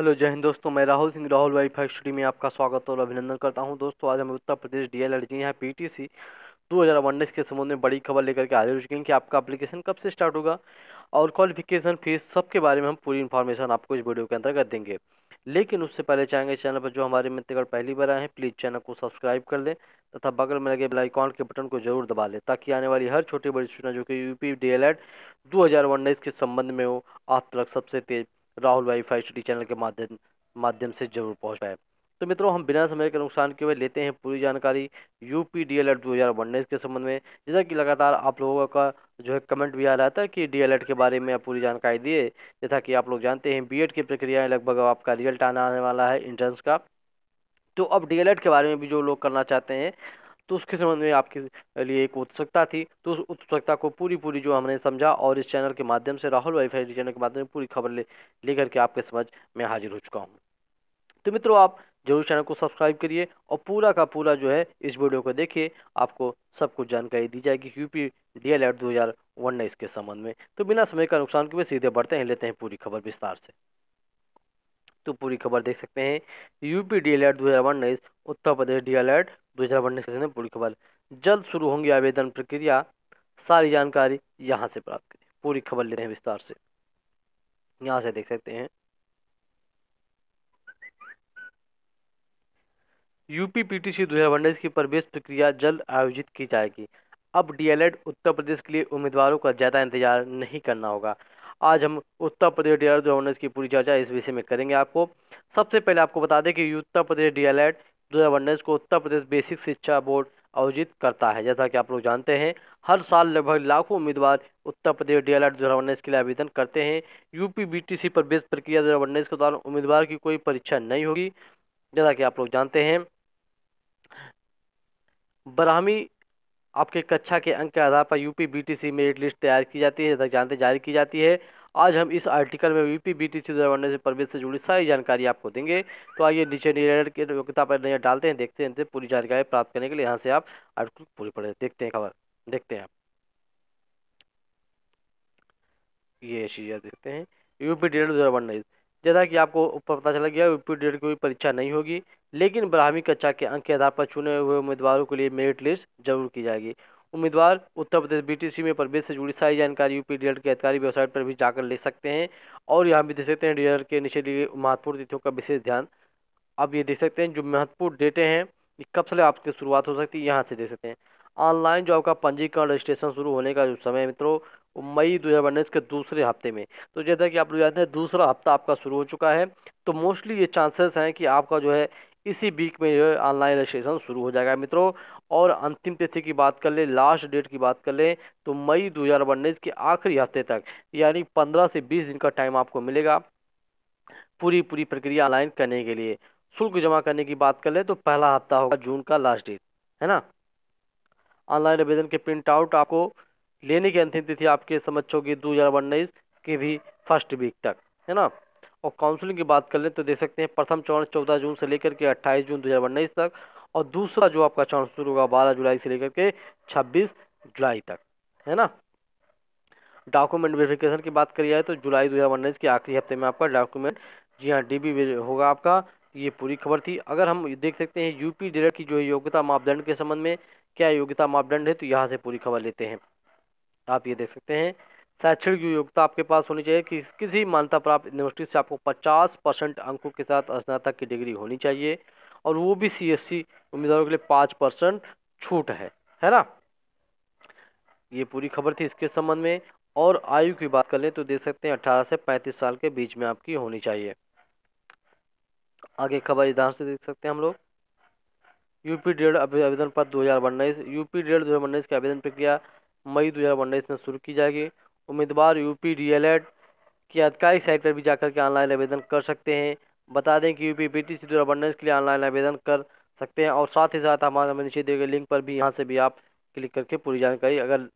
hello जय हिंद दोस्तों मैं Rahul Singh Rahul wifi study में आपका स्वागत और अभिनंदन करता हूं दोस्तों आज हम उत्तर प्रदेश डी एल जी यहाँ पी टी सी दो हज़ार उन्नीस के संबंध में बड़ी खबर लेकर के हाजिर हो हैं कि आपका एप्लीकेशन कब से स्टार्ट होगा और क्वालिफिकेशन फीस सबके बारे में हम पूरी इन्फॉर्मेशन आपको इस वीडियो के अंतर्गत देंगे लेकिन उससे पहले चाहेंगे चैनल पर जो हमारे मित्रगढ़ पहली बार आए हैं प्लीज़ चैनल को सब्सक्राइब कर लें तथा बगल में लगे बेलाइकॉन के बटन को जरूर दबा लें ताकि आने वाली हर छोटी बड़ी सूचना जो कि यूपी डी एल एड के संबंध में हो आप तक सबसे तेज Rahul wifi study channel के माध्यम माध्यम से जरूर पहुँच पाए तो मित्रों हम बिना समय के नुकसान के हुए लेते हैं पूरी जानकारी U P D L Ed दो हज़ार उन्नीस के संबंध में जैसा कि लगातार आप लोगों का जो है कमेंट भी आ रहा था कि डी एल एड के बारे में आप पूरी जानकारी दिए जैसा कि आप लोग जानते हैं बी एड की प्रक्रिया लगभग आपका रिजल्ट आना आने वाला है इंट्रेंस का तो अब डी एल एड के बारे में भी जो लोग करना चाहते हैं तो उसके संबंध में आपके लिए एक उत्सुकता थी तो उस उत्सुकता को पूरी पूरी जो हमने समझा और इस चैनल के माध्यम से राहुल वाईफाई चैनल के माध्यम से पूरी खबर ले लेकर के आपके समझ में हाजिर हो चुका हूँ तो मित्रों आप जरूर चैनल को सब्सक्राइब करिए और पूरा का पूरा जो है इस वीडियो को देखिए आपको सब कुछ जानकारी दी जाएगी यूपी डी एल एड दो हज़ार उन्नीस के संबंध में तो बिना समय का नुकसान के वे सीधे बढ़ते हैं लेते हैं पूरी खबर विस्तार से तो पूरी खबर देख सकते हैं यूपी डी एल एड दो हज़ार उन्नीस Uttar Pradesh D L Ed दूसरा वन डिस्कशन है पूरी खबर जल्द शुरू होंगी आवेदन प्रक्रिया सारी जानकारी यहाँ से प्राप्त करें पूरी खबर लेते हैं विस्तार से यहाँ से देख सकते हैं यूपी पीटीसी दो हज़ार उन्नीस की प्रवेश प्रक्रिया जल्द आयोजित की जाएगी अब डीएलएड उत्तर प्रदेश के लिए उम्मीदवारों का ज़्यादा इंतजार नहीं करना होगा आज हम उत्तर प्रदेश डीएलएड एल की पूरी चर्चा इस विषय में करेंगे आपको सबसे पहले आपको बता दें कि उत्तर प्रदेश डीएलएड दो को उत्तर प्रदेश बेसिक शिक्षा बोर्ड आयोजित करता है जैसा कि आप लोग जानते हैं हर साल लगभग लाखों उम्मीदवार Uttar Pradesh D L Ed के लिए आवेदन करते हैं यूपी बीटीसी प्रवेश प्रक्रिया दो के दौरान उम्मीदवार की कोई परीक्षा नहीं होगी जैसा कि आप लोग जानते हैं बरहमी आपके कक्षा के अंक के आधार पर यूपी बीटीसी मेरिट लिस्ट तैयार की जाती है जैसा जानते जारी की जाती है आज हम इस आर्टिकल में यूपी बी टी से प्रवेश से जुड़ी सारी जानकारी आपको देंगे तो आइए नीचे रिलेटेड के योग्यता पर नजर डालते हैं देखते हैं पूरी जानकारी प्राप्त करने के लिए यहाँ से आप आर्टिकल पूरी पढ़े देखते हैं खबर देखते हैं आप ये चीज़ें देखते हैं यूपी डेट दो जैसा कि आपको ऊपर पता चला गया यूपी डेट की कोई परीक्षा नहीं होगी लेकिन ब्राह्मी कक्षा के अंक के आधार पर चुने हुए उम्मीदवारों के लिए मेरिट लिस्ट जरूर की जाएगी उम्मीदवार उत्तर प्रदेश बीटीसी में प्रवेश से जुड़ी सारी जानकारी यूपी डी की अधिकारी वेबसाइट पर भी जाकर ले सकते हैं और यहाँ भी देख सकते हैं डी के नीचे महत्वपूर्ण तिथियों का विशेष ध्यान अब ये देख सकते हैं जो महत्वपूर्ण डेटे हैं कब से आपकी शुरुआत हो सकती है यहाँ से देख सकते हैं ऑनलाइन जो आपका पंजीकरण रजिस्ट्रेशन शुरू होने का जो समय मित्रों मई दो हज़ार उन्नीस के दूसरे हफ्ते में तो जैसा कि आप लोग जानते हैं दूसरा हफ्ता आपका शुरू हो चुका है तो मोस्टली ये चांसेस हैं कि आपका जो है इसी वीक में जो है ऑनलाइन रजिस्ट्रेशन शुरू हो जाएगा मित्रों और अंतिम तिथि की बात कर ले लास्ट डेट की बात कर ले तो मई दो हज़ार उन्नीस के आखिरी हफ्ते तक यानी पंद्रह से बीस दिन का टाइम आपको मिलेगा पूरी पूरी प्रक्रिया ऑनलाइन करने के लिए शुल्क जमा करने की बात कर ले तो पहला हफ्ता होगा जून का लास्ट डेट है ना ऑनलाइन आवेदन के प्रिंट आउट आपको लेने की अंतिम तिथि आपके समझ होगी दो हज़ार उन्नीस के भी फर्स्ट वीक तक है ना और काउंसलिंग की बात कर ले तो देख सकते हैं प्रथम चरण चौदह जून से लेकर के अट्ठाईस जून दो हज़ार उन्नीस तक और दूसरा जो आपका चांस शुरू होगा बारह जुलाई से लेकर के छब्बीस जुलाई तक है ना डॉक्यूमेंट वेरिफिकेशन की बात करी जाए तो जुलाई दो हज़ार उन्नीस के आखिरी हफ्ते में आपका डॉक्यूमेंट जी हाँ डी होगा आपका ये पूरी खबर थी अगर हम देख सकते हैं यूपी डेट की जो है योग्यता मापदंड के संबंध में क्या योग्यता मापदंड है तो यहाँ से पूरी खबर लेते हैं आप ये देख सकते हैं शैक्षणिक योग्यता आपके पास होनी चाहिए कि किसी मान्यता प्राप्त यूनिवर्सिटी से आपको 50 परसेंट अंकों के साथ स्नातक की डिग्री होनी चाहिए और वो भी सी एस सी उम्मीदवारों के लिए पाँच परसेंट छूट है है ना ये पूरी खबर थी इसके संबंध में और आयु की बात कर लें तो देख सकते हैं अट्ठारह से पैंतीस साल के बीच में आपकी होनी चाहिए आगे खबर इधर से देख सकते हैं हम लोग यूपी डेढ़ आवेदन पत्र दो हज़ार उन्नीस यूपी डेढ़ दो हज़ार उन्नीस की आवेदन प्रक्रिया मई दो हज़ार उन्नीस में शुरू की जाएगी उम्मीदवार यूपी डीएलएड की आधिकारिक साइट पर भी जाकर के ऑनलाइन आवेदन कर सकते हैं बता दें कि यूपी सी सिद्धू अबंडेंस के लिए ऑनलाइन आवेदन कर सकते हैं और साथ ही साथ हमारे नीचे दिए गए लिंक पर भी यहाँ से भी आप क्लिक करके पूरी जानकारी अगर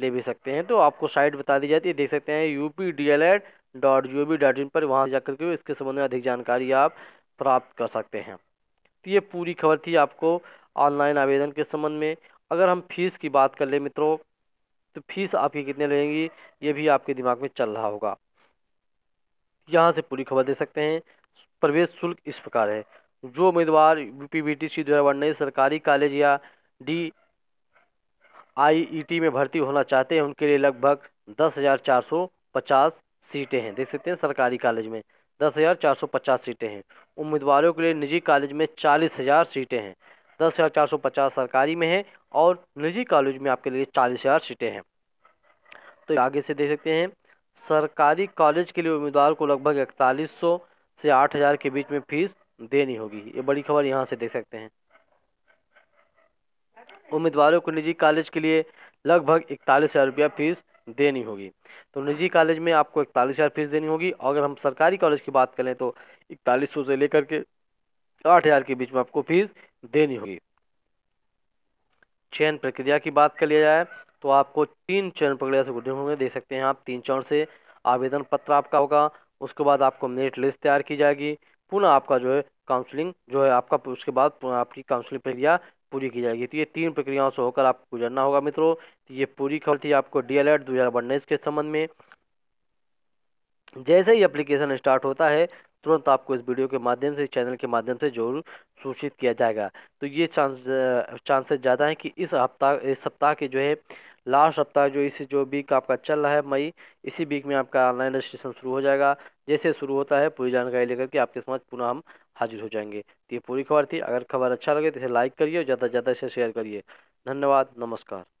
ले भी सकते हैं तो आपको साइट बता दी जाती है देख सकते हैं U P D L Ed dot G O V dot in पर वहाँ जाकर के इसके संबंध में अधिक जानकारी आप प्राप्त कर सकते हैं तो ये पूरी खबर थी आपको ऑनलाइन आवेदन के संबंध में अगर हम फीस की बात कर ले मित्रों तो फीस आपकी कितने लगेंगी ये भी आपके दिमाग में चल रहा होगा यहाँ से पूरी खबर दे सकते हैं प्रवेश शुल्क इस प्रकार है जो उम्मीदवार पी बी टी सी दो हज़ार उन्नीस सरकारी कॉलेज या डी आई ई टी में भर्ती होना चाहते हैं उनके लिए लगभग दस हज़ार चार सौ पचास सीटें हैं देख सकते हैं सरकारी कॉलेज में दस हज़ार चार सौ पचास सीटें हैं उम्मीदवारों के लिए निजी कॉलेज में चालीस हज़ार सीटें हैं दस हज़ार चार सौ पचास सरकारी में है और निजी कॉलेज में आपके लिए चालीस हज़ार सीटें हैं तो आगे से देख सकते हैं सरकारी कॉलेज के लिए उम्मीदवार को लगभग इकतालीस सौ से आठ हज़ार के बीच में फीस देनी होगी ये बड़ी खबर यहाँ से देख सकते हैं उम्मीदवारों को निजी कॉलेज के लिए लगभग इकतालीस हज़ार रुपया फीस देनी होगी तो निजी कॉलेज में आपको इकतालीस हज़ार फीस देनी होगी और अगर हम सरकारी कॉलेज की बात करें तो इकतालीस सौ से लेकर के आठ हज़ार के बीच में आपको फीस देनी होगी चयन प्रक्रिया की बात कर लिया जाए तो आपको तीन चयन प्रक्रिया से गुजरे होंगे देख सकते हैं आप तीन चरण से आवेदन पत्र आपका होगा उसके बाद आपको मेरिट लिस्ट तैयार की जाएगी पुनः आपका जो है काउंसलिंग जो है आपका उसके बाद आपकी काउंसलिंग प्रक्रिया पूरी की जाएगी तो ये तीन प्रक्रियाओं से होकर आपको गुजरना होगा मित्रों तो ये पूरी खबर थी आपको डी एल दो हज़ार उन्नीस के संबंध में जैसे ही अप्लीकेशन स्टार्ट होता है तुरंत आपको इस वीडियो के माध्यम से चैनल के माध्यम से जरूर सूचित किया जाएगा तो ये चांस चांसेस ज़्यादा हैं कि इस हफ्ता इस सप्ताह के जो है लास्ट सप्ताह जो इस जो वीक आपका चल रहा है मई इसी वीक में आपका ऑनलाइन रजिस्ट्रेशन शुरू हो जाएगा जैसे शुरू होता है पूरी जानकारी लेकर के आपके समझ पुनः हम हाजिर हो जाएंगे तो ये पूरी खबर थी अगर खबर अच्छा लगे तो इसे लाइक करिए और ज़्यादा से ज़्यादा इसे शेयर करिए धन्यवाद नमस्कार